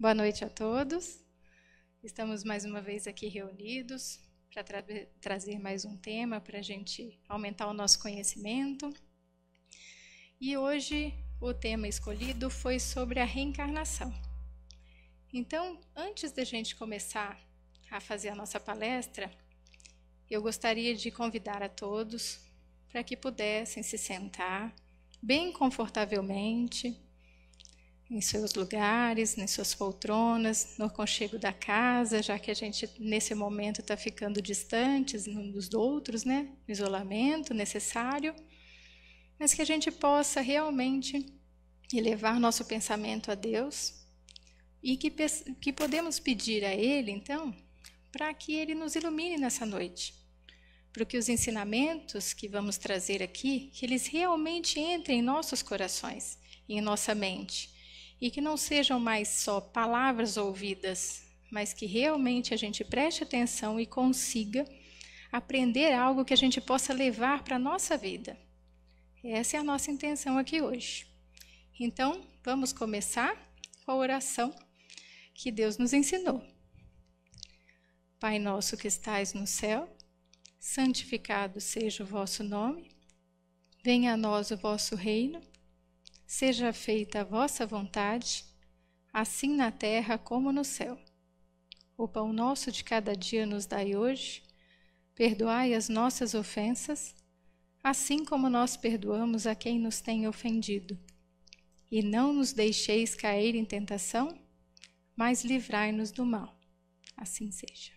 Boa noite a todos. Estamos mais uma vez aqui reunidos para tra trazer mais um tema para a gente aumentar o nosso conhecimento. E hoje o tema escolhido foi sobre a reencarnação. Então, antes da gente começar a fazer a nossa palestra, eu gostaria de convidar a todos para que pudessem se sentar bem confortavelmente em seus lugares, nas suas poltronas, no aconchego da casa, já que a gente nesse momento está ficando distantes uns dos outros, né? No isolamento necessário, mas que a gente possa realmente elevar nosso pensamento a Deus e que, que podemos pedir a Ele, então, para que Ele nos ilumine nessa noite, para que os ensinamentos que vamos trazer aqui, que eles realmente entrem em nossos corações, em nossa mente e que não sejam mais só palavras ouvidas, mas que realmente a gente preste atenção e consiga aprender algo que a gente possa levar para a nossa vida. Essa é a nossa intenção aqui hoje. Então, vamos começar com a oração que Deus nos ensinou. Pai nosso que estais no céu, santificado seja o vosso nome, venha a nós o vosso reino. Seja feita a vossa vontade, assim na terra como no céu. O pão nosso de cada dia nos dai hoje. Perdoai as nossas ofensas, assim como nós perdoamos a quem nos tem ofendido. E não nos deixeis cair em tentação, mas livrai-nos do mal. Assim seja.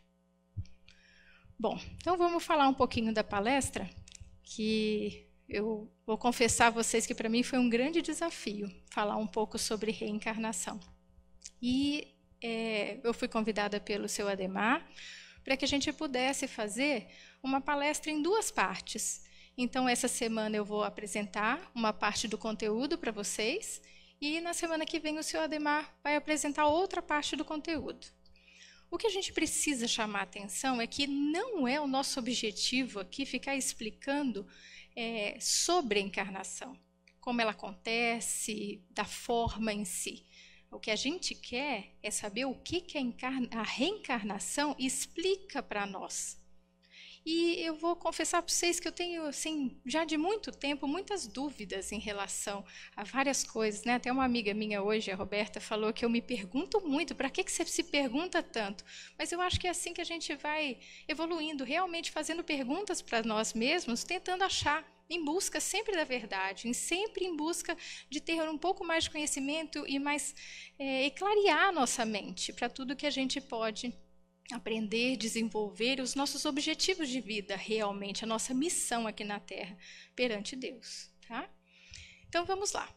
Bom, então vamos falar um pouquinho da palestra que eu vou confessar a vocês que para mim foi um grande desafio falar um pouco sobre reencarnação. E é, eu fui convidada pelo seu Ademar para que a gente pudesse fazer uma palestra em duas partes. Então, essa semana eu vou apresentar uma parte do conteúdo para vocês e na semana que vem o seu Ademar vai apresentar outra parte do conteúdo. O que a gente precisa chamar atenção é que não é o nosso objetivo aqui ficar explicando é, sobre a encarnação, como ela acontece, da forma em si. O que a gente quer é saber o que, que a, a reencarnação explica para nós. E eu vou confessar para vocês que eu tenho, assim, já de muito tempo, muitas dúvidas em relação a várias coisas, né? Até uma amiga minha hoje, a Roberta, falou que eu me pergunto muito, para que, que você se pergunta tanto? Mas eu acho que é assim que a gente vai evoluindo, realmente fazendo perguntas para nós mesmos, tentando achar em busca sempre da verdade, sempre em busca de ter um pouco mais de conhecimento e mais é, e clarear nossa mente para tudo que a gente pode aprender, desenvolver os nossos objetivos de vida, realmente, a nossa missão aqui na Terra perante Deus. Tá? Então vamos lá.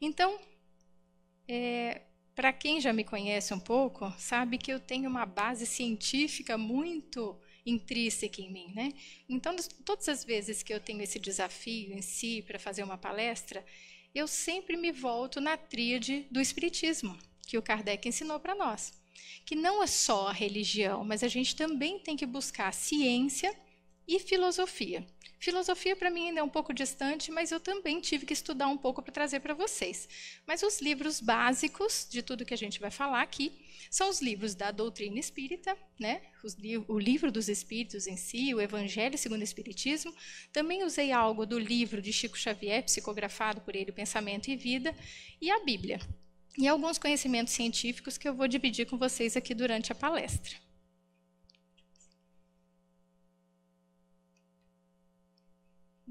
Então, é, para quem já me conhece um pouco, sabe que eu tenho uma base científica muito intrínseca em mim, né? Então, todas as vezes que eu tenho esse desafio em si para fazer uma palestra, eu sempre me volto na tríade do Espiritismo, que o Kardec ensinou para nós. Que não é só a religião, mas a gente também tem que buscar ciência e filosofia. Filosofia para mim ainda é um pouco distante, mas eu também tive que estudar um pouco para trazer para vocês. Mas os livros básicos de tudo que a gente vai falar aqui são os livros da doutrina espírita, né? Li o livro dos espíritos em si, o Evangelho segundo o Espiritismo. Também usei algo do livro de Chico Xavier, psicografado por ele, Pensamento e Vida, e a Bíblia. E alguns conhecimentos científicos que eu vou dividir com vocês aqui durante a palestra.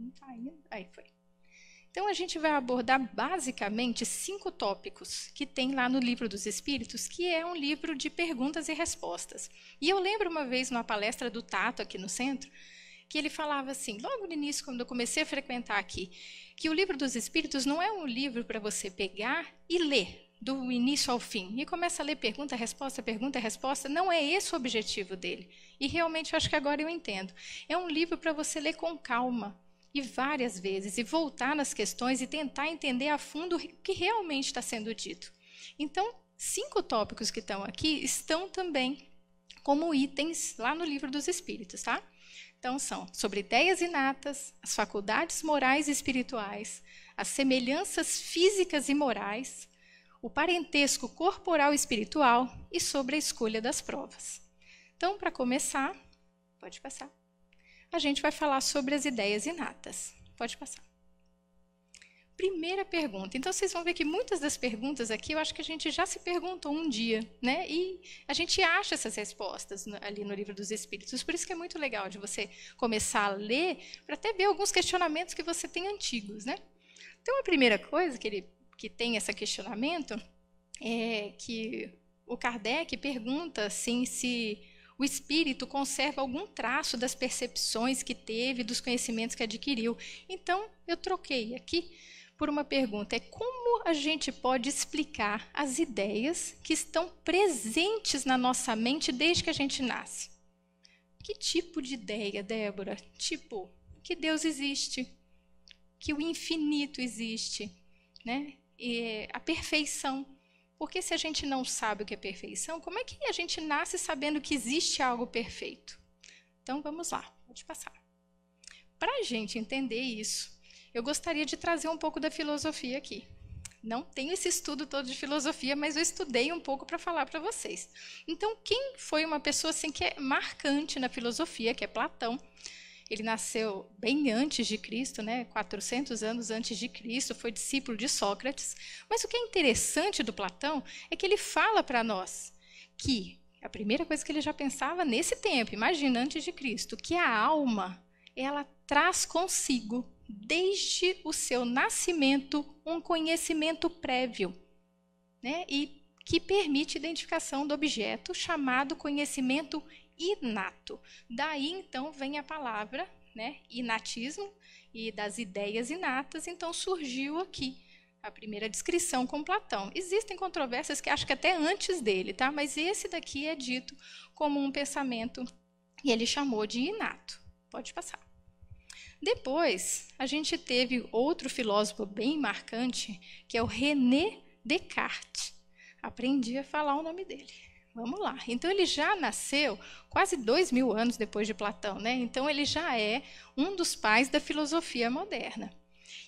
Não tá Aí foi. Então a gente vai abordar basicamente cinco tópicos que tem lá no livro dos Espíritos, que é um livro de perguntas e respostas. E eu lembro uma vez numa palestra do Tato aqui no centro, que ele falava assim, logo no início, quando eu comecei a frequentar aqui, que o livro dos Espíritos não é um livro para você pegar e ler do início ao fim e começa a ler pergunta, resposta, pergunta, resposta. Não é esse o objetivo dele. E realmente eu acho que agora eu entendo. É um livro para você ler com calma, e várias vezes e voltar nas questões e tentar entender a fundo o que realmente está sendo dito. Então, cinco tópicos que estão aqui estão também como itens lá no livro dos Espíritos, tá? Então, são sobre ideias inatas, as faculdades morais e espirituais, as semelhanças físicas e morais, o parentesco corporal e espiritual e sobre a escolha das provas. Então, para começar, pode passar a gente vai falar sobre as ideias inatas. Pode passar. Primeira pergunta. Então, vocês vão ver que muitas das perguntas aqui eu acho que a gente já se perguntou um dia, né? E a gente acha essas respostas ali no Livro dos Espíritos. Por isso que é muito legal de você começar a ler, para até ver alguns questionamentos que você tem antigos, né? Então, a primeira coisa que, ele, que tem esse questionamento é que o Kardec pergunta assim se o espírito conserva algum traço das percepções que teve, dos conhecimentos que adquiriu. Então, eu troquei aqui por uma pergunta: é como a gente pode explicar as ideias que estão presentes na nossa mente desde que a gente nasce? Que tipo de ideia, Débora? Tipo, que Deus existe, que o infinito existe, né? E a perfeição, porque se a gente não sabe o que é perfeição, como é que a gente nasce sabendo que existe algo perfeito? Então vamos lá, vou te passar. Para a gente entender isso, eu gostaria de trazer um pouco da filosofia aqui. Não tenho esse estudo todo de filosofia, mas eu estudei um pouco para falar para vocês. Então, quem foi uma pessoa assim que é marcante na filosofia, que é Platão, ele nasceu bem antes de Cristo, né? 400 anos antes de Cristo, foi discípulo de Sócrates. Mas o que é interessante do Platão é que ele fala para nós que a primeira coisa que ele já pensava nesse tempo, imagina antes de Cristo, que a alma, ela traz consigo desde o seu nascimento um conhecimento prévio, né? E que permite identificação do objeto chamado conhecimento inato. Daí então vem a palavra, né, inatismo e das ideias inatas, então surgiu aqui a primeira descrição com Platão. Existem controvérsias que acho que até antes dele, tá? Mas esse daqui é dito como um pensamento e ele chamou de inato. Pode passar. Depois, a gente teve outro filósofo bem marcante, que é o René Descartes. Aprendi a falar o nome dele. Vamos lá. Então ele já nasceu quase dois mil anos depois de Platão, né? Então ele já é um dos pais da filosofia moderna.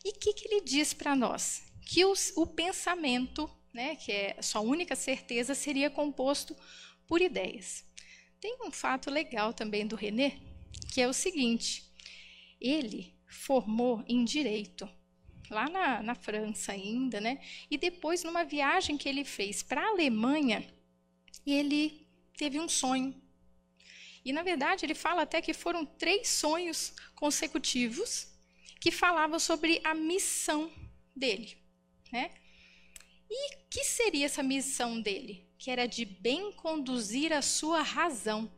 E o que, que, ele diz para nós? Que os, o pensamento, né, que é sua única certeza, seria composto por ideias. Tem um fato legal também do René, que é o seguinte: ele formou em direito lá na, na França ainda, né? E depois numa viagem que ele fez para a Alemanha e ele teve um sonho. E na verdade, ele fala até que foram três sonhos consecutivos que falavam sobre a missão dele, né? E que seria essa missão dele? Que era de bem conduzir a sua razão.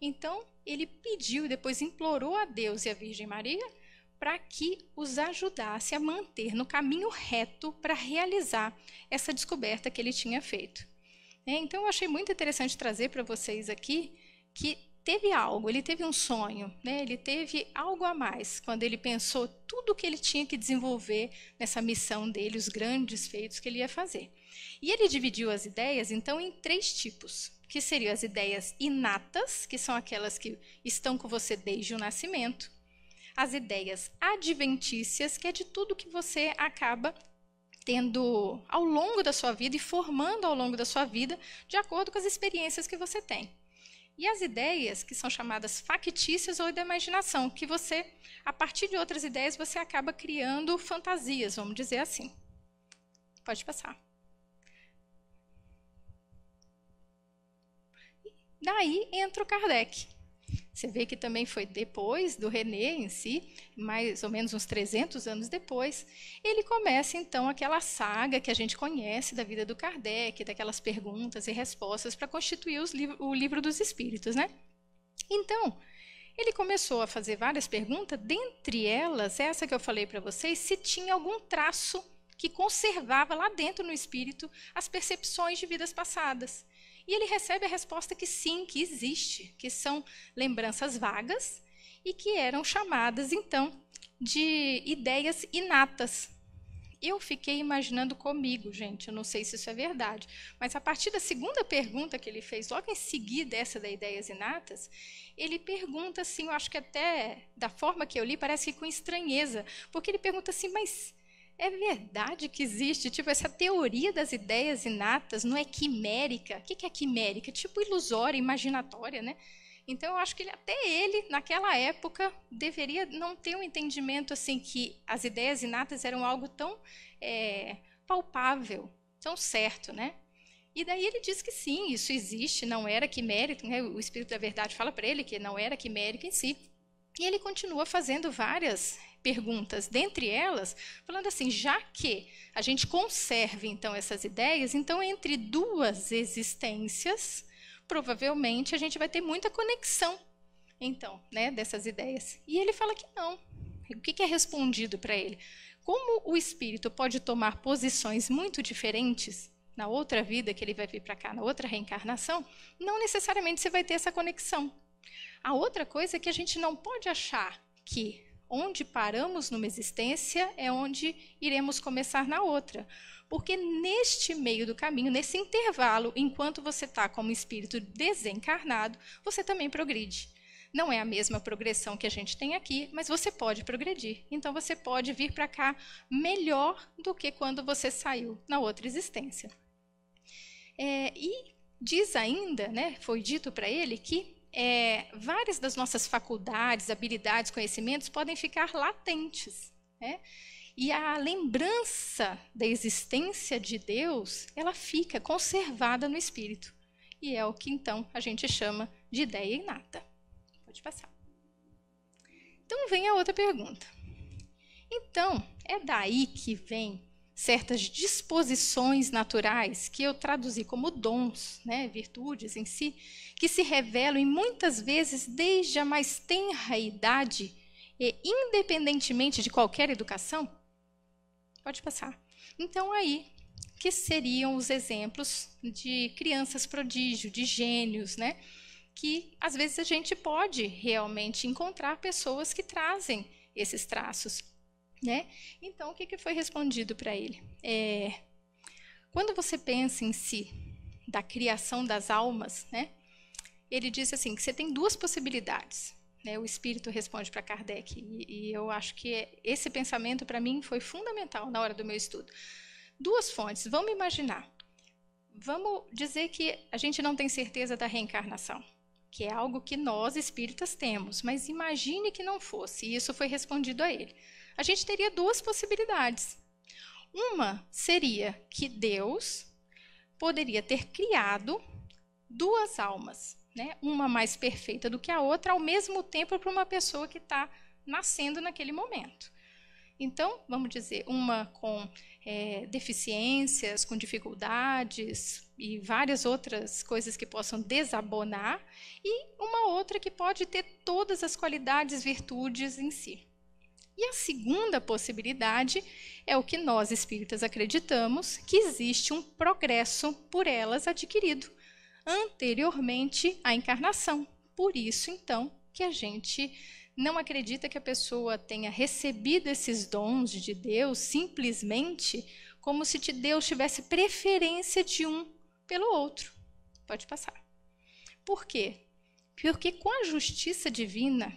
Então, ele pediu depois implorou a Deus e a Virgem Maria para que os ajudasse a manter no caminho reto para realizar essa descoberta que ele tinha feito. É, então, eu achei muito interessante trazer para vocês aqui que teve algo, ele teve um sonho, né? ele teve algo a mais quando ele pensou tudo o que ele tinha que desenvolver nessa missão dele, os grandes feitos que ele ia fazer. E ele dividiu as ideias, então, em três tipos, que seriam as ideias inatas, que são aquelas que estão com você desde o nascimento, as ideias adventícias, que é de tudo que você acaba tendo ao longo da sua vida e formando ao longo da sua vida, de acordo com as experiências que você tem. E as ideias, que são chamadas factícias ou da imaginação, que você, a partir de outras ideias, você acaba criando fantasias, vamos dizer assim. Pode passar. Daí entra o Kardec. Você vê que também foi depois do René em si, mais ou menos uns 300 anos depois, ele começa então aquela saga que a gente conhece da vida do Kardec, daquelas perguntas e respostas para constituir li o livro dos Espíritos, né? Então, ele começou a fazer várias perguntas, dentre elas essa que eu falei para vocês, se tinha algum traço que conservava lá dentro no espírito as percepções de vidas passadas. E ele recebe a resposta que sim, que existe, que são lembranças vagas e que eram chamadas então de ideias inatas. Eu fiquei imaginando comigo, gente, eu não sei se isso é verdade, mas a partir da segunda pergunta que ele fez, logo em seguida essa da ideias inatas, ele pergunta assim, eu acho que até da forma que eu li, parece que com estranheza, porque ele pergunta assim, mas é verdade que existe, tipo, essa teoria das ideias inatas não é quimérica. O que é quimérica? Tipo, ilusória, imaginatória, né? Então, eu acho que ele, até ele, naquela época, deveria não ter um entendimento assim que as ideias inatas eram algo tão é, palpável, tão certo, né? E daí ele diz que sim, isso existe, não era quimérico, né? o Espírito da Verdade fala para ele que não era quimérico em si. E ele continua fazendo várias perguntas, dentre elas, falando assim: já que a gente conserva então essas ideias, então entre duas existências, provavelmente a gente vai ter muita conexão, então, né, dessas ideias. E ele fala que não. O que, que é respondido para ele? Como o espírito pode tomar posições muito diferentes na outra vida que ele vai vir para cá, na outra reencarnação, não necessariamente você vai ter essa conexão. A outra coisa é que a gente não pode achar que onde paramos numa existência é onde iremos começar na outra. Porque neste meio do caminho, nesse intervalo, enquanto você está como espírito desencarnado, você também progride. Não é a mesma progressão que a gente tem aqui, mas você pode progredir. Então você pode vir para cá melhor do que quando você saiu na outra existência. É, e diz ainda, né, foi dito para ele que é, várias das nossas faculdades, habilidades, conhecimentos podem ficar latentes. Né? E a lembrança da existência de Deus, ela fica conservada no espírito. E é o que então a gente chama de ideia inata. Pode passar. Então vem a outra pergunta. Então, é daí que vem certas disposições naturais, que eu traduzi como dons, né, virtudes em si, que se revelam e muitas vezes desde a mais tenra idade, e independentemente de qualquer educação? Pode passar. Então, aí, que seriam os exemplos de crianças prodígio, de gênios, né? Que às vezes a gente pode realmente encontrar pessoas que trazem esses traços né? Então, o que, que foi respondido para ele? É, quando você pensa em si, da criação das almas, né? ele diz assim, que você tem duas possibilidades. Né? O espírito responde para Kardec, e, e, eu acho que esse pensamento, para mim, foi fundamental na hora do meu estudo. Duas fontes, vamos imaginar. Vamos dizer que a gente não tem certeza da reencarnação, que é algo que nós espíritas temos, mas imagine que não fosse, e isso foi respondido a ele a gente teria duas possibilidades. Uma seria que Deus poderia ter criado duas almas, né? uma mais perfeita do que a outra, ao mesmo tempo para uma pessoa que está nascendo naquele momento. Então, vamos dizer, uma com é, deficiências, com dificuldades e várias outras coisas que possam desabonar, e uma outra que pode ter todas as qualidades, virtudes em si. E a segunda possibilidade é o que nós espíritas acreditamos que existe um progresso por elas adquirido anteriormente à encarnação. Por isso, então, que a gente não acredita que a pessoa tenha recebido esses dons de Deus simplesmente como se Deus tivesse preferência de um pelo outro. Pode passar. Por quê? Porque com a justiça divina,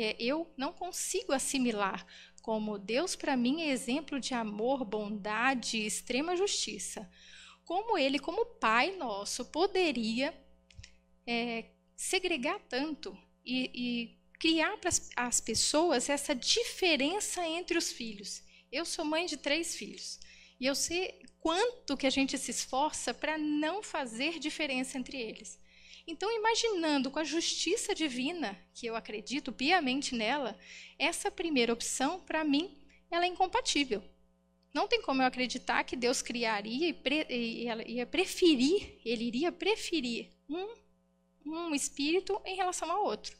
é, eu não consigo assimilar como Deus para mim é exemplo de amor, bondade e extrema justiça. Como ele, como Pai nosso, poderia é, segregar tanto e, e criar para as pessoas essa diferença entre os filhos. Eu sou mãe de três filhos e eu sei quanto que a gente se esforça para não fazer diferença entre eles. Então, imaginando com a justiça divina, que eu acredito piamente nela, essa primeira opção, para mim, ela é incompatível. Não tem como eu acreditar que Deus criaria e, pre, e ia preferir, ele iria preferir um, um espírito em relação ao outro.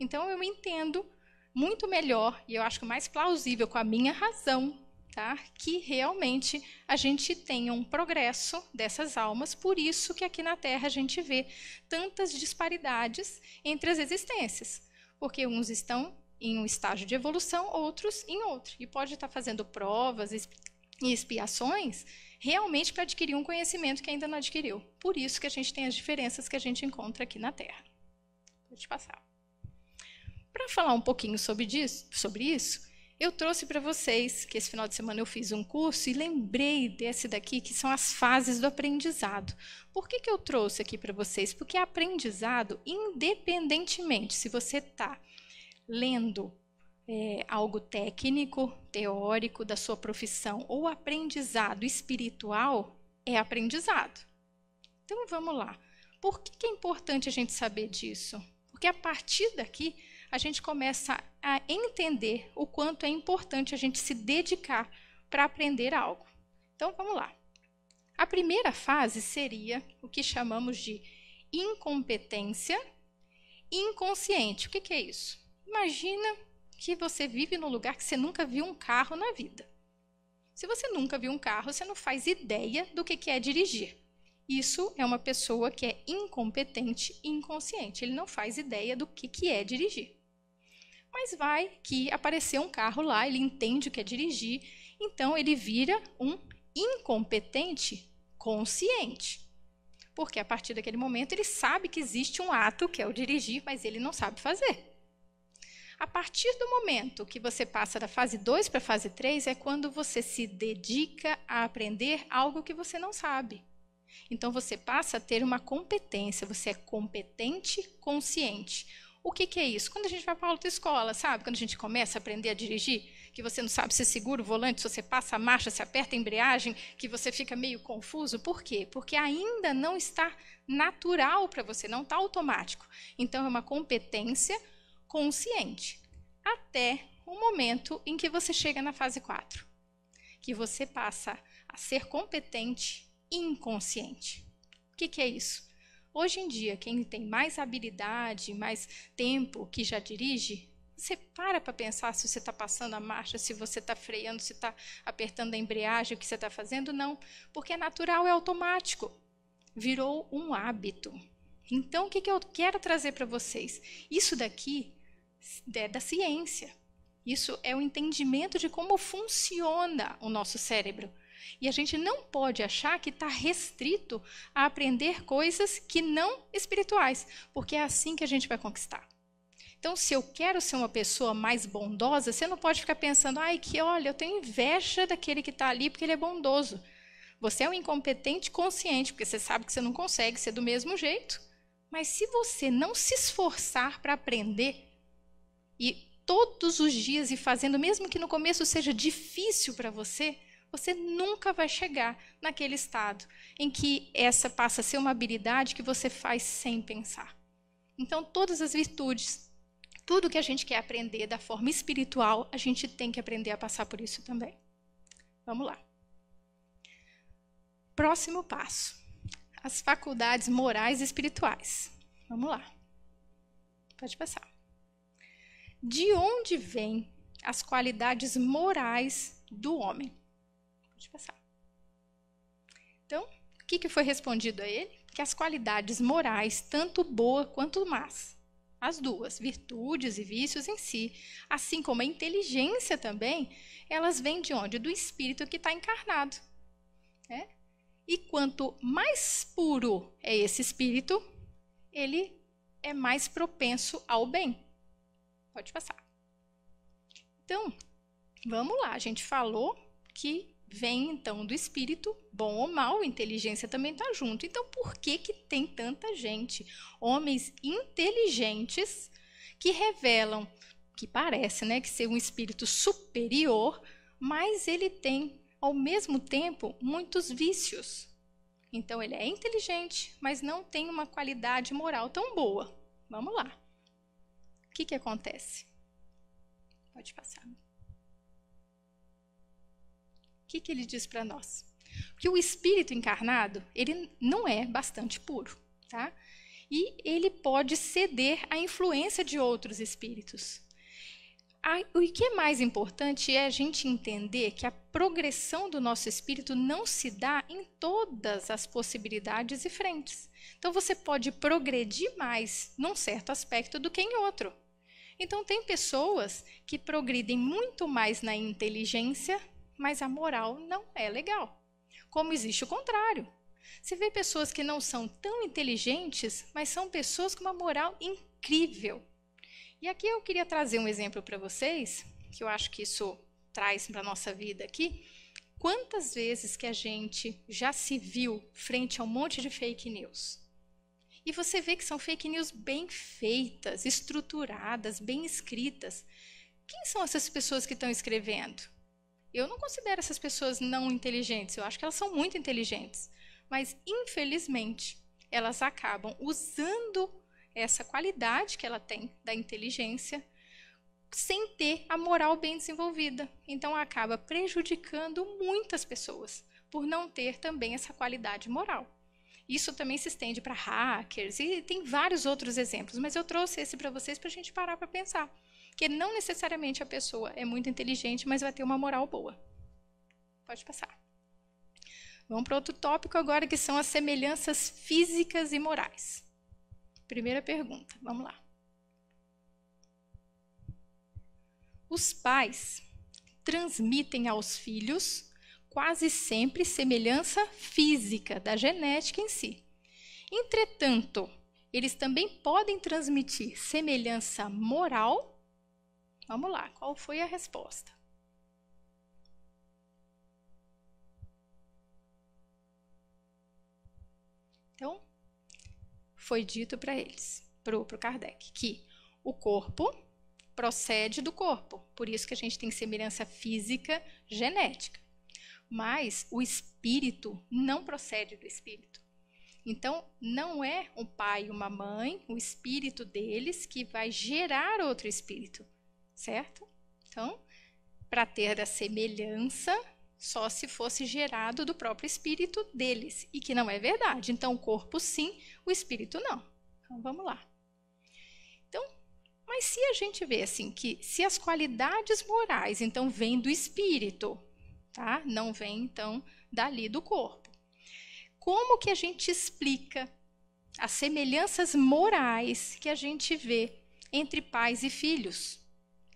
Então eu entendo muito melhor, e eu acho mais plausível com a minha razão, tá? que realmente a gente tenha um progresso dessas almas, por isso que aqui na Terra a gente vê tantas disparidades entre as existências, porque uns estão em um estágio de evolução, outros em outro, e pode estar tá fazendo provas e expiações realmente para adquirir um conhecimento que ainda não adquiriu. Por isso que a gente tem as diferenças que a gente encontra aqui na Terra. Vou te passar. Para falar um pouquinho sobre, sobre isso, eu trouxe para vocês que esse final de semana eu fiz um curso e lembrei desse daqui, que são as fases do aprendizado. Por que, que eu trouxe aqui para vocês? Porque é aprendizado, independentemente se você está lendo é, algo técnico, teórico da sua profissão ou aprendizado espiritual, é aprendizado. Então vamos lá. Por que, que é importante a gente saber disso? Porque a partir daqui a gente começa a entender o quanto é importante a gente se dedicar para aprender algo. Então vamos lá. A primeira fase seria o que chamamos de incompetência inconsciente. O que, que é isso? Imagina que você vive num lugar que você nunca viu um carro na vida. Se você nunca viu um carro, você não faz ideia do que, que é dirigir. Isso é uma pessoa que é incompetente, inconsciente. Ele não faz ideia do que, que é dirigir. Mas vai que apareceu um carro lá, ele entende o que é dirigir, então ele vira um incompetente consciente. Porque a partir daquele momento ele sabe que existe um ato que é o dirigir, mas ele não sabe fazer. A partir do momento que você passa da fase 2 para a fase 3 é quando você se dedica a aprender algo que você não sabe. Então você passa a ter uma competência, você é competente consciente. O que, que é isso? Quando a gente vai para a autoescola, sabe? Quando a gente começa a aprender a dirigir, que você não sabe se segura o volante, se você passa a marcha, se aperta a embreagem, que você fica meio confuso. Por quê? Porque ainda não está natural para você, não está automático. Então, é uma competência consciente. Até o momento em que você chega na fase 4, que você passa a ser competente inconsciente. O que, que é isso? Hoje em dia, quem tem mais habilidade, mais tempo que já dirige, você para para pensar se você está passando a marcha, se você está freando, se está apertando a embreagem, o que você está fazendo, não. Porque é natural, é automático. Virou um hábito. Então, o que, que eu quero trazer para vocês? Isso daqui é da ciência. Isso é o entendimento de como funciona o nosso cérebro. E a gente não pode achar que está restrito a aprender coisas que não espirituais, porque é assim que a gente vai conquistar. Então, se eu quero ser uma pessoa mais bondosa, você não pode ficar pensando, ai, que olha, eu tenho inveja daquele que está ali porque ele é bondoso. Você é um incompetente consciente, porque você sabe que você não consegue ser do mesmo jeito. Mas se você não se esforçar para aprender, e todos os dias e fazendo, mesmo que no começo seja difícil para você, você nunca vai chegar naquele estado em que essa passa a ser uma habilidade que você faz sem pensar. Então, todas as virtudes, tudo que a gente quer aprender da forma espiritual, a gente tem que aprender a passar por isso também. Vamos lá. Próximo passo: as faculdades morais e espirituais. Vamos lá. Pode passar. De onde vêm as qualidades morais do homem? Pode passar. Então, o que, que foi respondido a ele? Que as qualidades morais, tanto boa quanto más, as duas, virtudes e vícios em si, assim como a inteligência também, elas vêm de onde? Do espírito que está encarnado. Né? E quanto mais puro é esse espírito, ele é mais propenso ao bem. Pode passar. Então, vamos lá, a gente falou que vem então do espírito, bom ou mal, inteligência também está junto. Então, por que, que tem tanta gente, homens inteligentes, que revelam, que parece né, que ser um espírito superior, mas ele tem, ao mesmo tempo, muitos vícios? Então, ele é inteligente, mas não tem uma qualidade moral tão boa. Vamos lá. O que, que acontece? Pode passar que, que ele diz para nós? Que o espírito encarnado, ele não é bastante puro, tá? E ele pode ceder à influência de outros espíritos. O que é mais importante é a gente entender que a progressão do nosso espírito não se dá em todas as possibilidades e frentes. Então você pode progredir mais num certo aspecto do que em outro. Então tem pessoas que progridem muito mais na inteligência mas a moral não é legal. Como existe o contrário. Você vê pessoas que não são tão inteligentes, mas são pessoas com uma moral incrível. E aqui eu queria trazer um exemplo para vocês, que eu acho que isso traz para a nossa vida aqui. Quantas vezes que a gente já se viu frente a um monte de fake news? E você vê que são fake news bem feitas, estruturadas, bem escritas. Quem são essas pessoas que estão escrevendo? Eu não considero essas pessoas não inteligentes, eu acho que elas são muito inteligentes. Mas, infelizmente, elas acabam usando essa qualidade que ela tem da inteligência sem ter a moral bem desenvolvida. Então, acaba prejudicando muitas pessoas por não ter também essa qualidade moral. Isso também se estende para hackers e tem vários outros exemplos, mas eu trouxe esse para vocês para a gente parar para pensar que não necessariamente a pessoa é muito inteligente, mas vai ter uma moral boa. Pode passar. Vamos para outro tópico agora, que são as semelhanças físicas e morais. Primeira pergunta, vamos lá. Os pais transmitem aos filhos quase sempre semelhança física da genética em si. Entretanto, eles também podem transmitir semelhança moral Vamos lá, qual foi a resposta? Então, foi dito para eles, para o Kardec, que o corpo procede do corpo, por isso que a gente tem semelhança física genética. Mas o espírito não procede do espírito. Então, não é um pai e uma mãe, o espírito deles, que vai gerar outro espírito certo? Então, para ter a semelhança, só se fosse gerado do próprio espírito deles, e que não é verdade. Então, o corpo sim, o espírito não. Então, vamos lá. Então, mas se a gente vê assim que se as qualidades morais então vêm do espírito, tá? Não vem então dali do corpo. Como que a gente explica as semelhanças morais que a gente vê entre pais e filhos?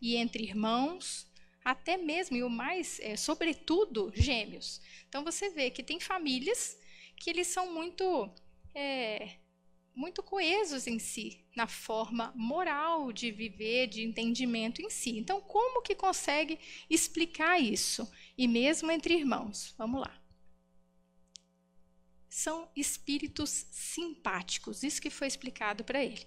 e entre irmãos, até mesmo e o mais, é, sobretudo, gêmeos. Então você vê que tem famílias que eles são muito é, muito coesos em si, na forma moral de viver, de entendimento em si. Então, como que consegue explicar isso? E mesmo entre irmãos, vamos lá. São espíritos simpáticos, isso que foi explicado para ele.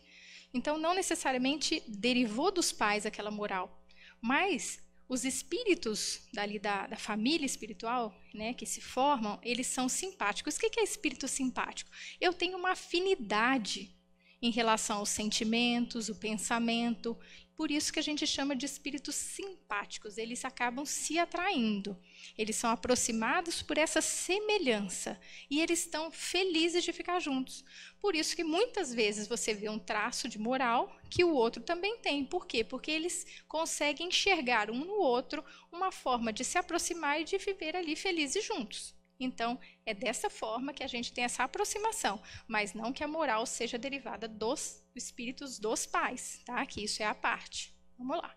Então, não necessariamente derivou dos pais aquela moral, mas os espíritos dali da, da família espiritual, né, que se formam, eles são simpáticos. O que é espírito simpático? Eu tenho uma afinidade em relação aos sentimentos, o pensamento, por isso que a gente chama de espíritos simpáticos, eles acabam se atraindo. Eles são aproximados por essa semelhança e eles estão felizes de ficar juntos. Por isso que muitas vezes você vê um traço de moral que o outro também tem. Por quê? Porque eles conseguem enxergar um no outro uma forma de se aproximar e de viver ali felizes juntos. Então, é dessa forma que a gente tem essa aproximação, mas não que a moral seja derivada dos espíritos dos pais, tá? Que isso é a parte. Vamos lá.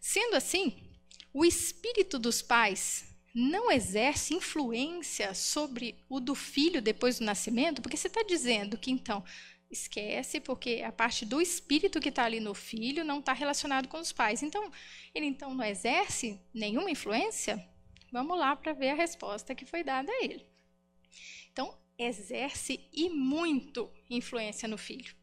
Sendo assim, o espírito dos pais não exerce influência sobre o do filho depois do nascimento, porque você está dizendo que então esquece, porque a parte do espírito que está ali no filho não está relacionado com os pais. Então, ele então não exerce nenhuma influência? Vamos lá para ver a resposta que foi dada a ele. Então, exerce e muito influência no filho.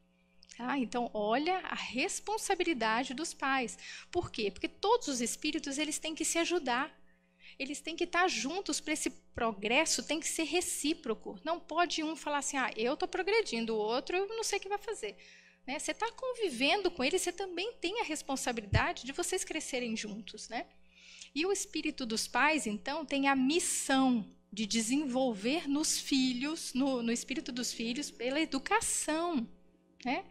Ah, Então, olha a responsabilidade dos pais. Por quê? Porque todos os espíritos eles têm que se ajudar. Eles têm que estar juntos para esse progresso, tem que ser recíproco. Não pode um falar assim, ah, eu estou progredindo, o outro eu não sei o que vai fazer. Né? Você está convivendo com ele, você também tem a responsabilidade de vocês crescerem juntos. Né? E o espírito dos pais, então, tem a missão de desenvolver nos filhos, no, no espírito dos filhos, pela educação. Né?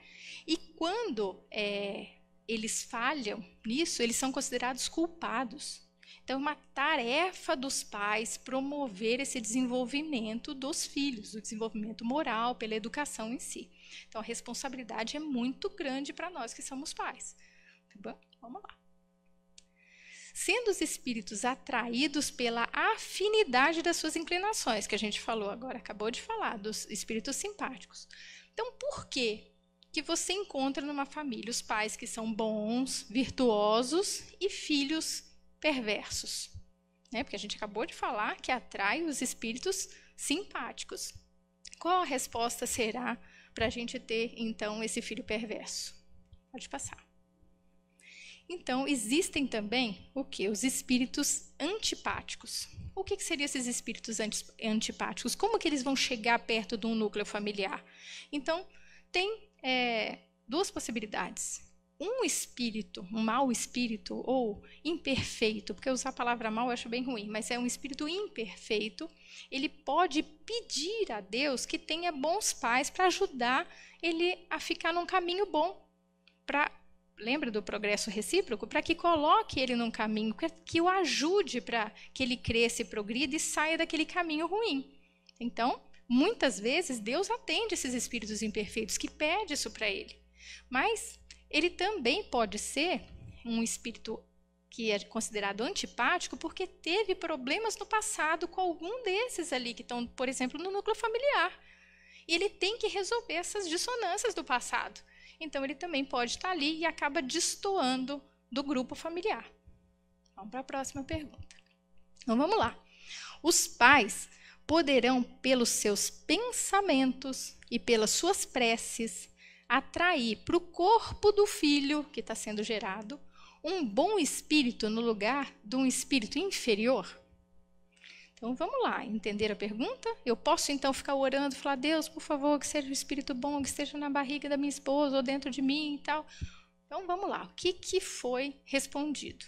E quando é, eles falham nisso, eles são considerados culpados. Então, é uma tarefa dos pais promover esse desenvolvimento dos filhos, o desenvolvimento moral, pela educação em si. Então, a responsabilidade é muito grande para nós que somos pais. Tá bom? Vamos lá sendo os espíritos atraídos pela afinidade das suas inclinações, que a gente falou agora, acabou de falar, dos espíritos simpáticos. Então, por que que você encontra numa família os pais que são bons, virtuosos e filhos perversos? Né? Porque a gente acabou de falar que atrai os espíritos simpáticos. Qual a resposta será para a gente ter, então, esse filho perverso? Pode passar. Então, existem também o que? Os espíritos antipáticos. O que, que seriam esses espíritos antipáticos? Como que eles vão chegar perto de um núcleo familiar? Então, tem é, duas possibilidades. Um espírito, um mau espírito ou imperfeito, porque usar a palavra mal eu acho bem ruim, mas é um espírito imperfeito, ele pode pedir a Deus que tenha bons pais para ajudar ele a ficar num caminho bom, para lembra do progresso recíproco, para que coloque ele num caminho que, o ajude para que ele cresça e progrida e saia daquele caminho ruim. Então, muitas vezes Deus atende esses espíritos imperfeitos que pede isso para ele. Mas ele também pode ser um espírito que é considerado antipático porque teve problemas no passado com algum desses ali que estão, por exemplo, no núcleo familiar. E ele tem que resolver essas dissonâncias do passado. Então ele também pode estar ali e acaba destoando do grupo familiar. Vamos para a próxima pergunta. Então vamos lá. Os pais poderão, pelos seus pensamentos e pelas suas preces, atrair para o corpo do filho que está sendo gerado um bom espírito no lugar de um espírito inferior? Então vamos lá, entender a pergunta? Eu posso então ficar orando, falar: "Deus, por favor, que seja o espírito bom, que esteja na barriga da minha esposa ou dentro de mim" e tal. Então vamos lá, o que que foi respondido?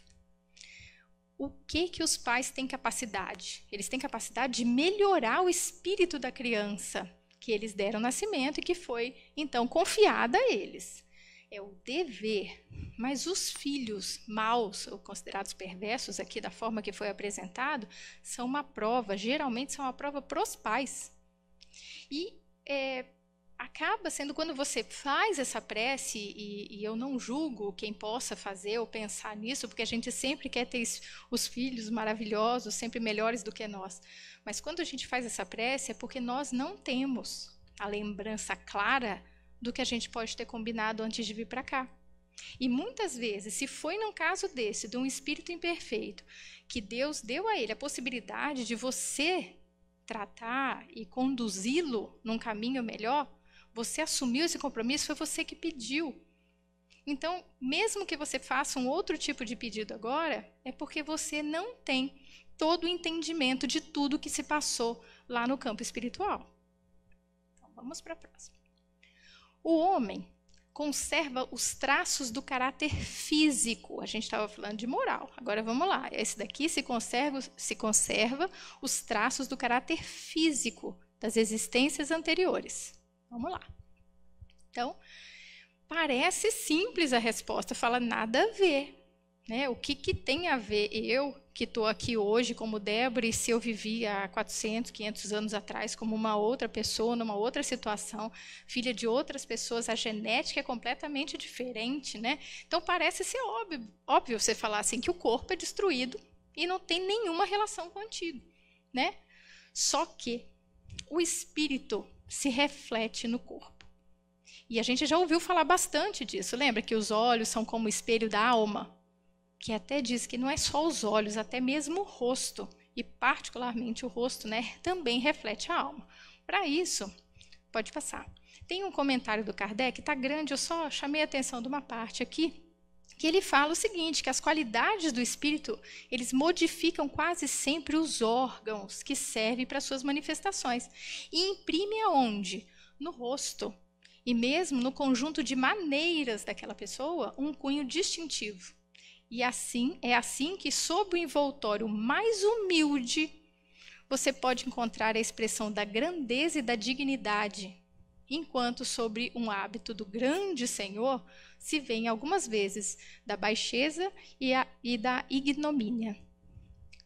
O que que os pais têm capacidade? Eles têm capacidade de melhorar o espírito da criança que eles deram nascimento e que foi então confiada a eles é o dever. Mas os filhos maus, ou considerados perversos aqui da forma que foi apresentado, são uma prova, geralmente são uma prova para os pais. E é, acaba sendo quando você faz essa prece, e, e, eu não julgo quem possa fazer ou pensar nisso, porque a gente sempre quer ter os filhos maravilhosos, sempre melhores do que nós. Mas quando a gente faz essa prece, é porque nós não temos a lembrança clara do que a gente pode ter combinado antes de vir para cá. E muitas vezes, se foi num caso desse, de um espírito imperfeito, que Deus deu a ele a possibilidade de você tratar e conduzi-lo num caminho melhor, você assumiu esse compromisso, foi você que pediu. Então, mesmo que você faça um outro tipo de pedido agora, é porque você não tem todo o entendimento de tudo que se passou lá no campo espiritual. Então, vamos para a próxima. O homem conserva os traços do caráter físico. A gente estava falando de moral. Agora vamos lá. Esse daqui se conserva, se conserva os traços do caráter físico das existências anteriores. Vamos lá. Então, parece simples a resposta, fala nada a ver. Né? O que, que tem a ver eu, que estou aqui hoje como Débora, e se eu vivia há 400, 500 anos atrás como uma outra pessoa, numa outra situação, filha de outras pessoas, a genética é completamente diferente. Né? Então, parece ser óbvio, óbvio você falar assim que o corpo é destruído e não tem nenhuma relação contigo. Né? Só que o espírito se reflete no corpo. E a gente já ouviu falar bastante disso. Lembra que os olhos são como o espelho da alma? que até diz que não é só os olhos, até mesmo o rosto, e particularmente o rosto, né, também reflete a alma. Para isso, pode passar. Tem um comentário do Kardec, está grande, eu só chamei a atenção de uma parte aqui, que ele fala o seguinte, que as qualidades do espírito, eles modificam quase sempre os órgãos que servem para suas manifestações e imprime aonde? No rosto e mesmo no conjunto de maneiras daquela pessoa, um cunho distintivo. E assim é assim que, sob o envoltório mais humilde, você pode encontrar a expressão da grandeza e da dignidade, enquanto sobre um hábito do grande Senhor se vem algumas vezes da baixeza e, a, e da ignomínia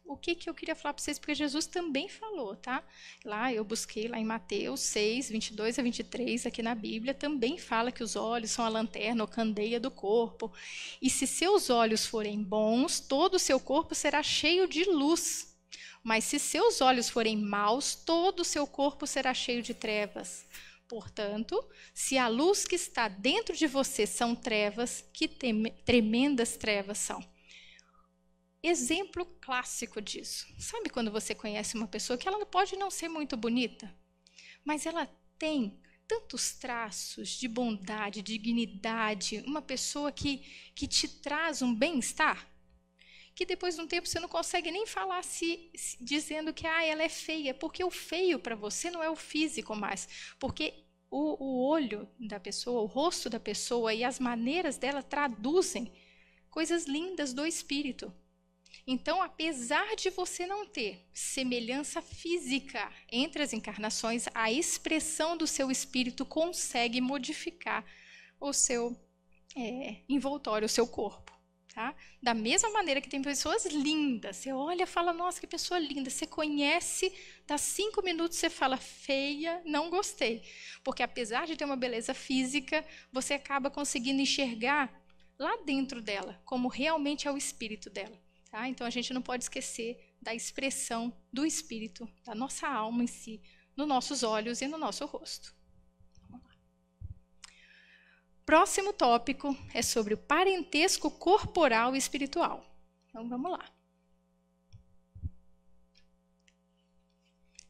o que, que eu queria falar para vocês, porque Jesus também falou, tá? Lá eu busquei, lá em Mateus 6, 22 a 23, aqui na Bíblia, também fala que os olhos são a lanterna ou candeia do corpo. E se seus olhos forem bons, todo o seu corpo será cheio de luz. Mas se seus olhos forem maus, todo o seu corpo será cheio de trevas. Portanto, se a luz que está dentro de você são trevas, que tremendas trevas são exemplo clássico disso. Sabe quando você conhece uma pessoa que ela pode não ser muito bonita, mas ela tem tantos traços de bondade, dignidade, uma pessoa que, que te traz um bem-estar, que depois de um tempo você não consegue nem falar se, se dizendo que ah, ela é feia, porque o feio para você não é o físico mais, porque o, o olho da pessoa, o rosto da pessoa e as maneiras dela traduzem coisas lindas do espírito. Então, apesar de você não ter semelhança física entre as encarnações, a expressão do seu espírito consegue modificar o seu é, envoltório, o seu corpo. Tá? Da mesma maneira que tem pessoas lindas, você olha e fala, nossa, que pessoa linda. Você conhece, dá cinco minutos, você fala, feia, não gostei. Porque apesar de ter uma beleza física, você acaba conseguindo enxergar lá dentro dela, como realmente é o espírito dela. Tá? Então a gente não pode esquecer da expressão do espírito, da nossa alma em si, nos nossos olhos e no nosso rosto. Próximo tópico é sobre o parentesco corporal e espiritual. Então vamos lá.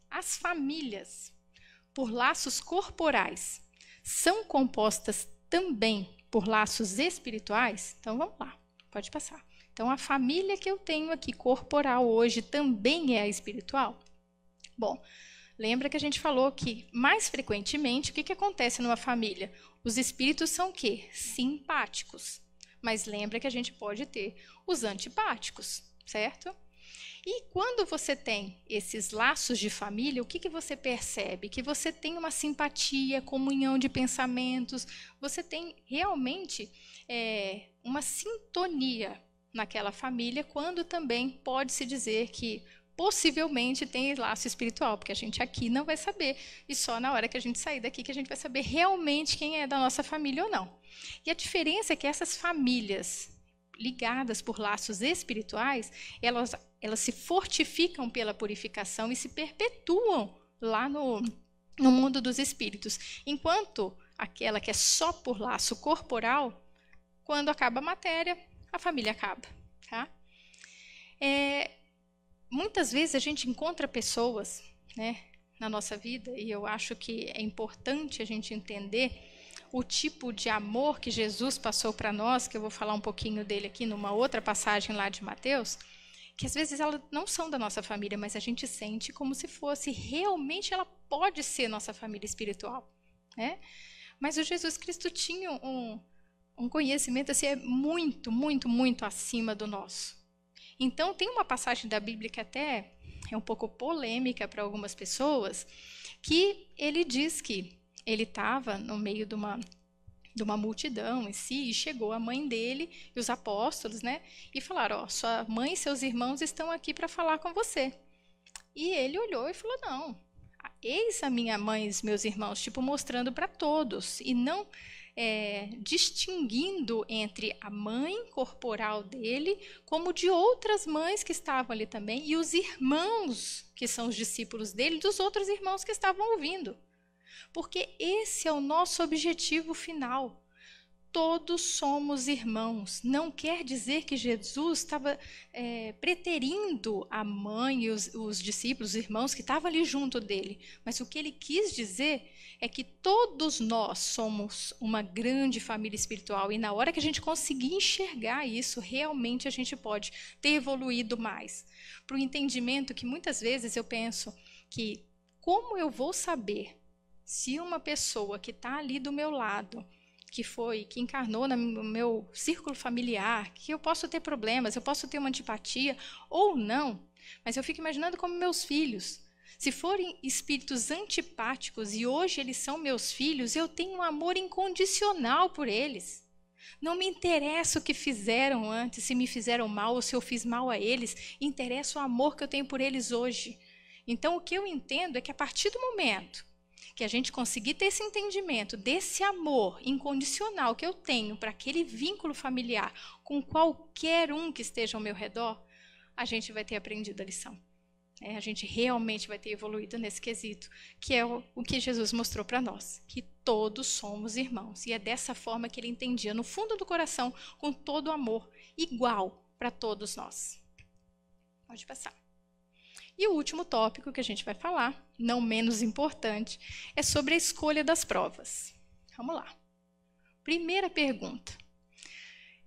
As famílias, por laços corporais, são compostas também por laços espirituais? Então vamos lá, pode passar. Então, a família que eu tenho aqui corporal hoje também é a espiritual? Bom, lembra que a gente falou que, mais frequentemente, o que, que acontece numa família? Os espíritos são o quê? Simpáticos. Mas lembra que a gente pode ter os antipáticos, certo? E quando você tem esses laços de família, o que, que você percebe? Que você tem uma simpatia, comunhão de pensamentos, você tem realmente é, uma sintonia naquela família, quando também pode-se dizer que possivelmente tem laço espiritual, porque a gente aqui não vai saber, e só na hora que a gente sair daqui que a gente vai saber realmente quem é da nossa família ou não. E a diferença é que essas famílias ligadas por laços espirituais, elas, elas se fortificam pela purificação e se perpetuam lá no, no mundo dos espíritos. Enquanto aquela que é só por laço corporal, quando acaba a matéria, a família acaba, tá? É, muitas vezes a gente encontra pessoas, né, na nossa vida, e eu acho que é importante a gente entender o tipo de amor que Jesus passou para nós, que eu vou falar um pouquinho dele aqui numa outra passagem lá de Mateus, que às vezes elas não são da nossa família, mas a gente sente como se fosse, realmente ela pode ser nossa família espiritual, né? Mas o Jesus Cristo tinha um, um conhecimento assim, é muito, muito, muito acima do nosso. Então, tem uma passagem da Bíblia que até é um pouco polêmica para algumas pessoas, que ele diz que ele estava no meio de uma, de uma multidão em si, e chegou a mãe dele e os apóstolos, né? E falaram: Ó, sua mãe e seus irmãos estão aqui para falar com você. E ele olhou e falou: Não, eis a minha mãe e meus irmãos, tipo, mostrando para todos, e não é, distinguindo entre a mãe corporal dele, como de outras mães que estavam ali também, e os irmãos, que são os discípulos dele, dos outros irmãos que estavam ouvindo. Porque esse é o nosso objetivo final todos somos irmãos. Não quer dizer que Jesus estava é, preterindo a mãe e os, os discípulos, os irmãos que estavam ali junto dele. Mas o que ele quis dizer é que todos nós somos uma grande família espiritual e na hora que a gente conseguir enxergar isso, realmente a gente pode ter evoluído mais. Para o entendimento que muitas vezes eu penso que como eu vou saber se uma pessoa que está ali do meu lado, que foi, que encarnou no meu círculo familiar, que eu posso ter problemas, eu posso ter uma antipatia ou não, mas eu fico imaginando como meus filhos, se forem espíritos antipáticos e hoje eles são meus filhos, eu tenho um amor incondicional por eles. Não me interessa o que fizeram antes, se me fizeram mal ou se eu fiz mal a eles, interessa o amor que eu tenho por eles hoje. Então, o que eu entendo é que a partir do momento que a gente conseguir ter esse entendimento desse amor incondicional que eu tenho para aquele vínculo familiar com qualquer um que esteja ao meu redor, a gente vai ter aprendido a lição né, a gente realmente vai ter evoluído nesse quesito, que é o, o que Jesus mostrou para nós, que todos somos irmãos. E é dessa forma que ele entendia, no fundo do coração, com todo o amor, igual para todos nós. Pode passar. E o último tópico que a gente vai falar, não menos importante, é sobre a escolha das provas. Vamos lá. Primeira pergunta: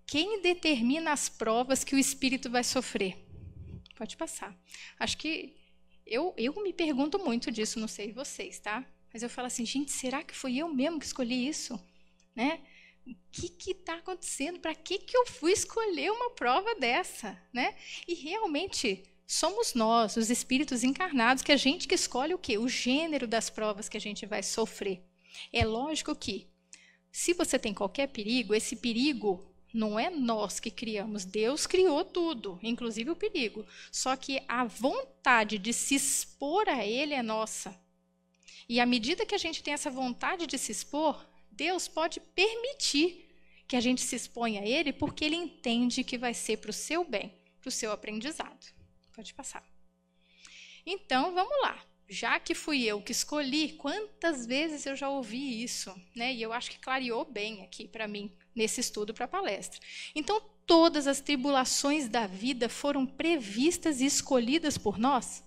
Quem determina as provas que o espírito vai sofrer? Pode passar. Acho que eu, eu me pergunto muito disso, não sei vocês, tá? Mas eu falo assim, gente, será que fui eu mesmo que escolhi isso? Né? O que está acontecendo? Para que, que eu fui escolher uma prova dessa? Né? E realmente somos nós, os espíritos encarnados, que a gente que escolhe o quê? O gênero das provas que a gente vai sofrer. É lógico que, se você tem qualquer perigo, esse perigo não é nós que criamos, Deus criou tudo, inclusive o perigo. Só que a vontade de se expor a ele é nossa. E à medida que a gente tem essa vontade de se expor, Deus pode permitir que a gente se exponha a ele, porque ele entende que vai ser para o seu bem, para o seu aprendizado. Pode passar. Então, vamos lá já que fui eu que escolhi, quantas vezes eu já ouvi isso, né? E eu acho que clareou bem aqui para mim nesse estudo para a palestra. Então, todas as tribulações da vida foram previstas e escolhidas por nós?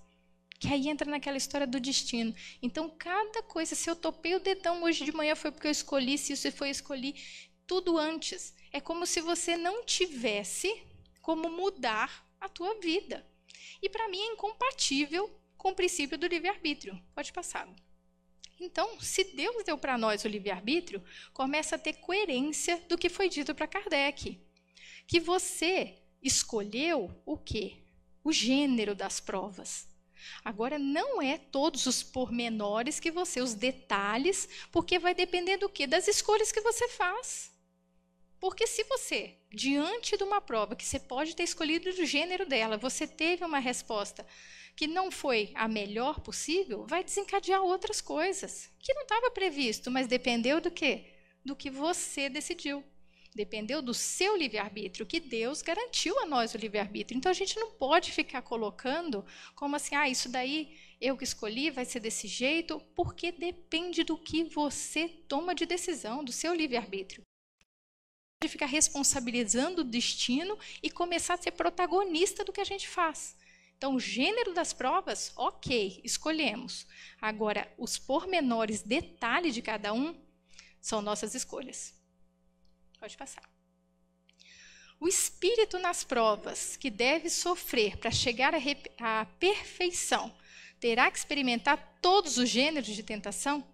Que aí entra naquela história do destino. Então, cada coisa, se eu topei o dedão hoje de manhã foi porque eu escolhi, se isso foi escolhi, tudo antes. É como se você não tivesse como mudar a tua vida. E para mim é incompatível com o princípio do livre-arbítrio. Pode passar. Então, se Deus deu para nós o livre-arbítrio, começa a ter coerência do que foi dito para Kardec. Que você escolheu o quê? O gênero das provas. Agora, não é todos os pormenores que você, os detalhes, porque vai depender do quê? Das escolhas que você faz. Porque se você diante de uma prova que você pode ter escolhido do gênero dela, você teve uma resposta que não foi a melhor possível, vai desencadear outras coisas que não estava previsto, mas dependeu do quê? Do que você decidiu. Dependeu do seu livre-arbítrio, que Deus garantiu a nós o livre-arbítrio. Então a gente não pode ficar colocando como assim, ah, isso daí eu que escolhi, vai ser desse jeito, porque depende do que você toma de decisão, do seu livre-arbítrio de ficar responsabilizando o destino e começar a ser protagonista do que a gente faz. Então, o gênero das provas, ok, escolhemos. Agora, os pormenores, detalhe de cada um, são nossas escolhas. Pode passar. O espírito nas provas, que deve sofrer para chegar à, à perfeição, terá que experimentar todos os gêneros de tentação?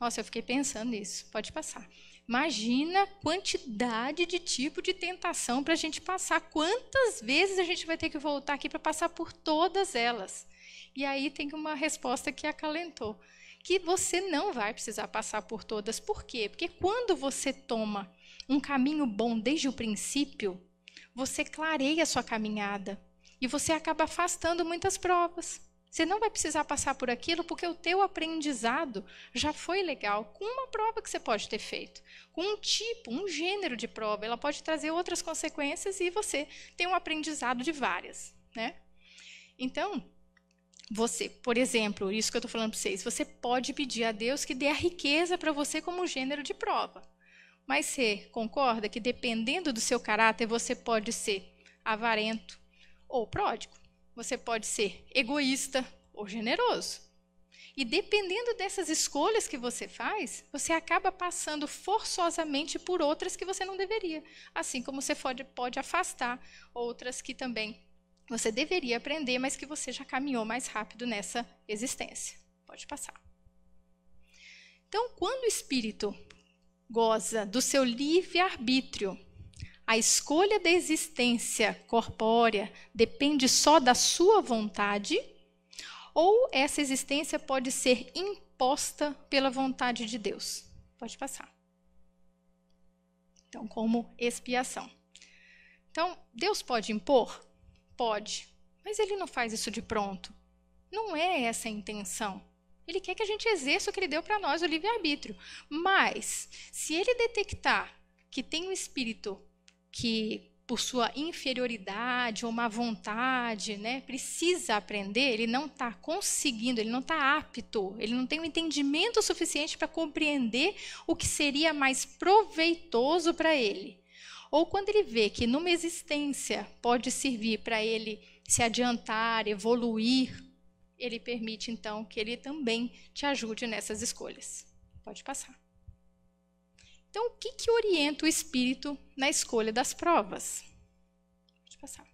Nossa, eu fiquei pensando nisso. Pode passar. Imagina a quantidade de tipo de tentação para a gente passar. Quantas vezes a gente vai ter que voltar aqui para passar por todas elas? E aí tem uma resposta que acalentou. Que você não vai precisar passar por todas. Por quê? Porque quando você toma um caminho bom desde o princípio, você clareia a sua caminhada e você acaba afastando muitas provas. Você não vai precisar passar por aquilo porque o teu aprendizado já foi legal com uma prova que você pode ter feito, com um tipo, um gênero de prova. Ela pode trazer outras consequências e você tem um aprendizado de várias, né? Então, você, por exemplo, isso que eu estou falando para vocês, você pode pedir a Deus que dê a riqueza para você como gênero de prova. Mas você concorda que dependendo do seu caráter você pode ser avarento ou pródigo? Você pode ser egoísta ou generoso. E dependendo dessas escolhas que você faz, você acaba passando forçosamente por outras que você não deveria. Assim como você pode, pode afastar outras que também você deveria aprender, mas que você já caminhou mais rápido nessa existência. Pode passar. Então, quando o espírito goza do seu livre-arbítrio, a escolha da existência corpórea depende só da sua vontade? Ou essa existência pode ser imposta pela vontade de Deus? Pode passar. Então, como expiação. Então, Deus pode impor? Pode. Mas ele não faz isso de pronto. Não é essa a intenção. Ele quer que a gente exerça o que ele deu para nós, o livre-arbítrio. Mas, se ele detectar que tem um espírito que por sua inferioridade ou má vontade, né, precisa aprender, ele não está conseguindo, ele não está apto, ele não tem o um entendimento suficiente para compreender o que seria mais proveitoso para ele. Ou quando ele vê que numa existência pode servir para ele se adiantar, evoluir, ele permite então que ele também te ajude nessas escolhas. Pode passar. Então, o que, que orienta o espírito na escolha das provas? Deixa eu passar.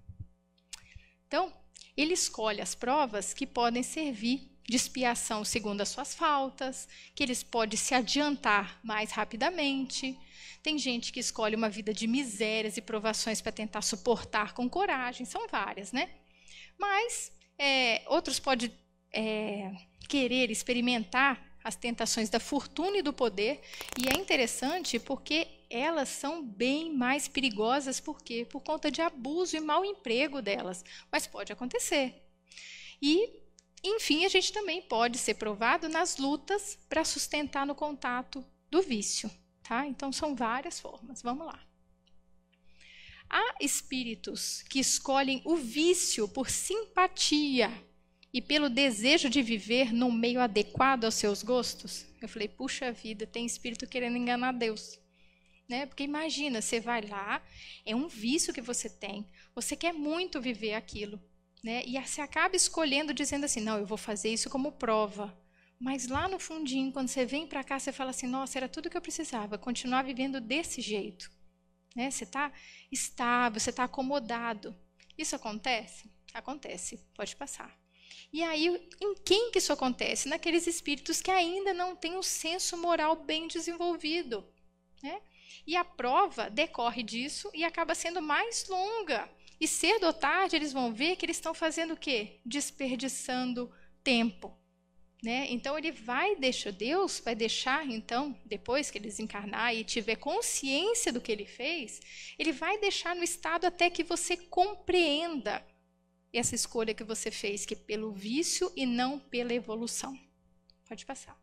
Então, ele escolhe as provas que podem servir de expiação segundo as suas faltas, que eles podem se adiantar mais rapidamente. Tem gente que escolhe uma vida de misérias e provações para tentar suportar com coragem, são várias, né? Mas é, outros podem é, querer experimentar as tentações da fortuna e do poder. E é interessante porque elas são bem mais perigosas, por quê? Por conta de abuso e mau emprego delas. Mas pode acontecer. E, enfim, a gente também pode ser provado nas lutas para sustentar no contato do vício. Tá? Então, são várias formas. Vamos lá. Há espíritos que escolhem o vício por simpatia e pelo desejo de viver num meio adequado aos seus gostos. Eu falei, puxa vida, tem espírito querendo enganar Deus. Né? Porque imagina, você vai lá, é um vício que você tem, você quer muito viver aquilo. Né? E você acaba escolhendo, dizendo assim: não, eu vou fazer isso como prova. Mas lá no fundinho, quando você vem para cá, você fala assim: nossa, era tudo que eu precisava, continuar vivendo desse jeito. Né? Você está estável, você está acomodado. Isso acontece? Acontece, pode passar. E aí, em quem que isso acontece? Naqueles espíritos que ainda não têm o um senso moral bem desenvolvido. Né? E a prova decorre disso e acaba sendo mais longa. E cedo ou tarde eles vão ver que eles estão fazendo o quê? Desperdiçando tempo. Né? Então ele vai deixar Deus vai deixar então depois que ele desencarnar e tiver consciência do que ele fez, ele vai deixar no estado até que você compreenda essa escolha que você fez, que é pelo vício e não pela evolução. Pode passar.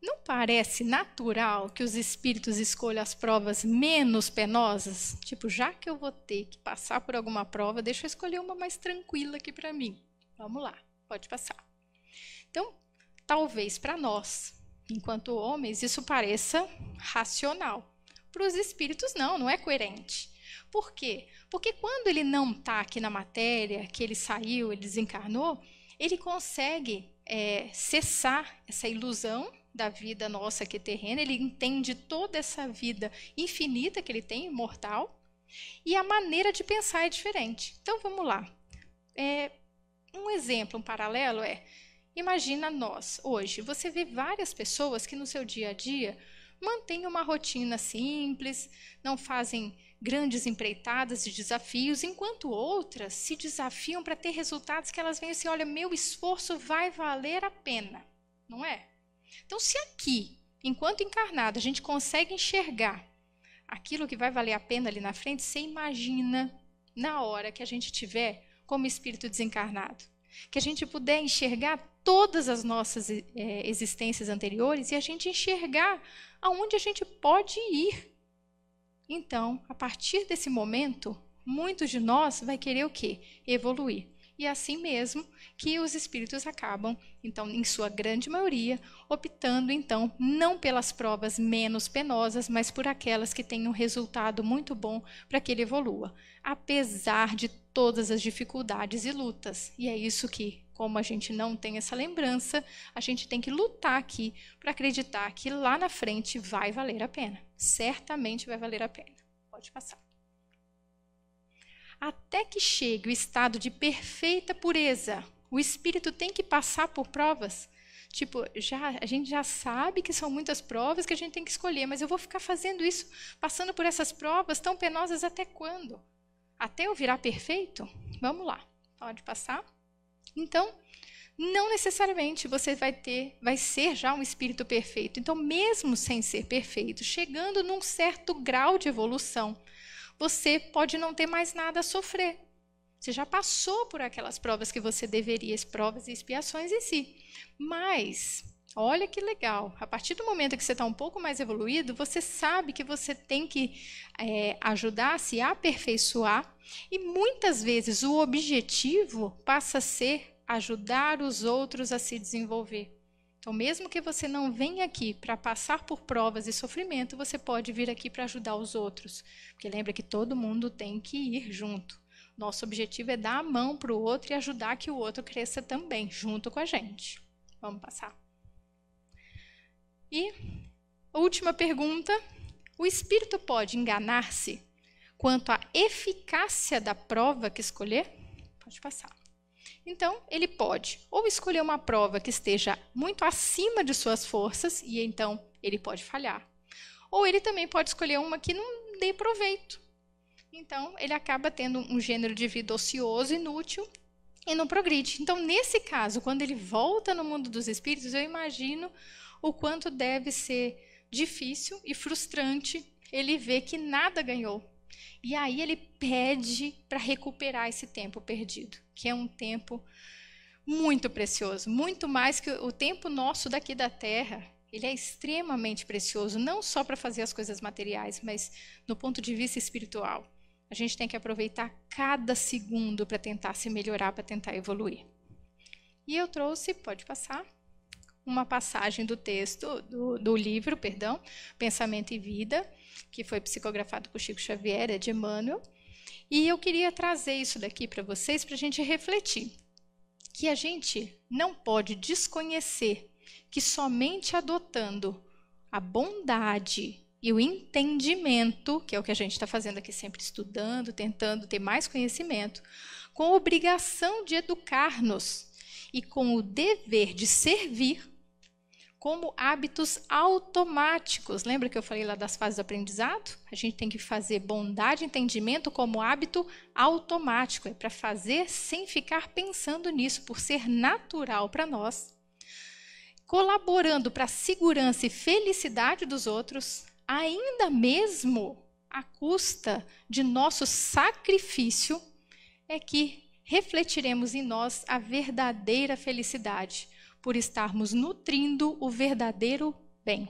Não parece natural que os espíritos escolham as provas menos penosas? Tipo, já que eu vou ter que passar por alguma prova, deixa eu escolher uma mais tranquila aqui para mim. Vamos lá, pode passar. Então, talvez para nós, enquanto homens, isso pareça racional. Para os espíritos, não, não é coerente. Por quê? Porque quando ele não está aqui na matéria, que ele saiu, ele desencarnou, ele consegue é, cessar essa ilusão da vida nossa que terrena, ele entende toda essa vida infinita que ele tem, imortal, e a maneira de pensar é diferente. Então vamos lá. É, um exemplo, um paralelo é: imagina nós, hoje, você vê várias pessoas que no seu dia a dia mantêm uma rotina simples, não fazem grandes empreitadas e desafios, enquanto outras se desafiam para ter resultados que elas veem assim: olha, meu esforço vai valer a pena, não é? Então, se aqui, enquanto encarnado, a gente consegue enxergar aquilo que vai valer a pena ali na frente, você imagina na hora que a gente tiver como espírito desencarnado. Que a gente puder enxergar todas as nossas é, existências anteriores e a gente enxergar aonde a gente pode ir então, a partir desse momento, muitos de nós vai querer o quê? Evoluir. E é assim mesmo que os espíritos acabam, então, em sua grande maioria, optando então não pelas provas menos penosas, mas por aquelas que têm um resultado muito bom para que ele evolua, apesar de todas as dificuldades e lutas. E é isso que como a gente não tem essa lembrança, a gente tem que lutar aqui para acreditar que lá na frente vai valer a pena. Certamente vai valer a pena. Pode passar. Até que chegue o estado de perfeita pureza, o espírito tem que passar por provas. Tipo, já, a gente já sabe que são muitas provas que a gente tem que escolher, mas eu vou ficar fazendo isso, passando por essas provas tão penosas até quando? Até eu virar perfeito? Vamos lá, pode passar. Então, não necessariamente você vai ter, vai ser já um espírito perfeito. Então, mesmo sem ser perfeito, chegando num certo grau de evolução, você pode não ter mais nada a sofrer. Você já passou por aquelas provas que você deveria, as provas e expiações em si. Mas Olha que legal. A partir do momento que você está um pouco mais evoluído, você sabe que você tem que é, ajudar a se aperfeiçoar. E muitas vezes o objetivo passa a ser ajudar os outros a se desenvolver. Então, mesmo que você não venha aqui para passar por provas e sofrimento, você pode vir aqui para ajudar os outros. Porque lembra que todo mundo tem que ir junto. Nosso objetivo é dar a mão para o outro e ajudar que o outro cresça também, junto com a gente. Vamos passar. E a última pergunta: o espírito pode enganar-se quanto à eficácia da prova que escolher? Pode passar. Então, ele pode ou escolher uma prova que esteja muito acima de suas forças, e então ele pode falhar. Ou ele também pode escolher uma que não dê proveito. Então, ele acaba tendo um gênero de vida ocioso, inútil e não progride. Então, nesse caso, quando ele volta no mundo dos espíritos, eu imagino o quanto deve ser difícil e frustrante ele ver que nada ganhou. E aí ele pede para recuperar esse tempo perdido, que é um tempo muito precioso, muito mais que o tempo nosso daqui da Terra. Ele é extremamente precioso, não só para fazer as coisas materiais, mas no ponto de vista espiritual. A gente tem que aproveitar cada segundo para tentar se melhorar, para tentar evoluir. E eu trouxe, pode passar uma passagem do texto, do, do, livro, perdão, Pensamento e Vida, que foi psicografado por Chico Xavier, é de Emmanuel. E eu queria trazer isso daqui para vocês para a gente refletir. Que a gente não pode desconhecer que somente adotando a bondade e o entendimento, que é o que a gente está fazendo aqui sempre, estudando, tentando ter mais conhecimento, com a obrigação de educar-nos e com o dever de servir, como hábitos automáticos. Lembra que eu falei lá das fases do aprendizado? A gente tem que fazer bondade e entendimento como hábito automático, é para fazer sem ficar pensando nisso, por ser natural para nós. Colaborando para a segurança e felicidade dos outros, ainda mesmo à custa de nosso sacrifício, é que refletiremos em nós a verdadeira felicidade por estarmos nutrindo o verdadeiro bem.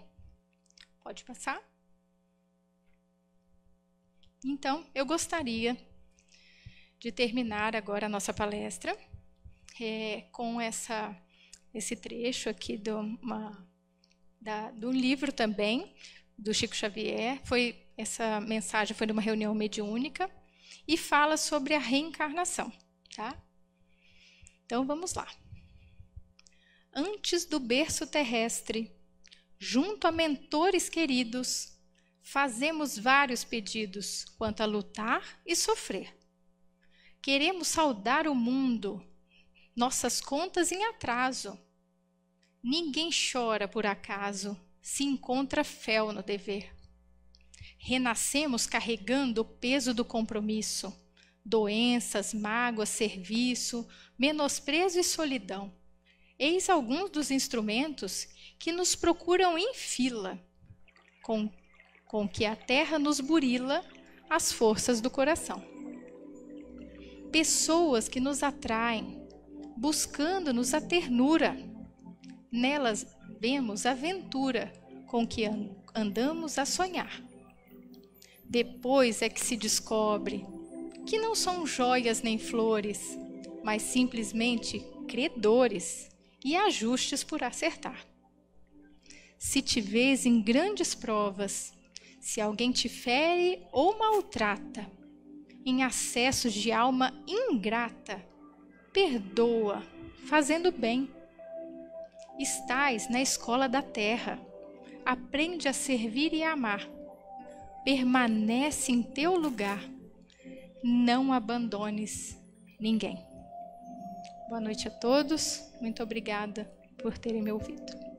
Pode passar? Então, eu gostaria de terminar agora a nossa palestra é, com essa, esse trecho aqui do, uma, da, do livro também, do Chico Xavier. Foi Essa mensagem foi de uma reunião mediúnica e fala sobre a reencarnação. Tá? Então, vamos lá antes do berço terrestre, junto a mentores queridos, fazemos vários pedidos quanto a lutar e sofrer. Queremos saudar o mundo, nossas contas em atraso. Ninguém chora por acaso, se encontra fel no dever. Renascemos carregando o peso do compromisso, doenças, mágoas, serviço, menosprezo e solidão Eis alguns dos instrumentos que nos procuram em fila, com, com que a terra nos burila as forças do coração. Pessoas que nos atraem, buscando-nos a ternura. Nelas vemos a ventura com que andamos a sonhar. Depois é que se descobre que não são joias nem flores, mas simplesmente credores e ajustes por acertar. Se te vês em grandes provas, se alguém te fere ou maltrata, em acessos de alma ingrata, perdoa, fazendo bem. Estás na escola da terra, aprende a servir e amar. Permanece em teu lugar, não abandones ninguém. Boa noite a todos. Muito obrigada por terem me ouvido.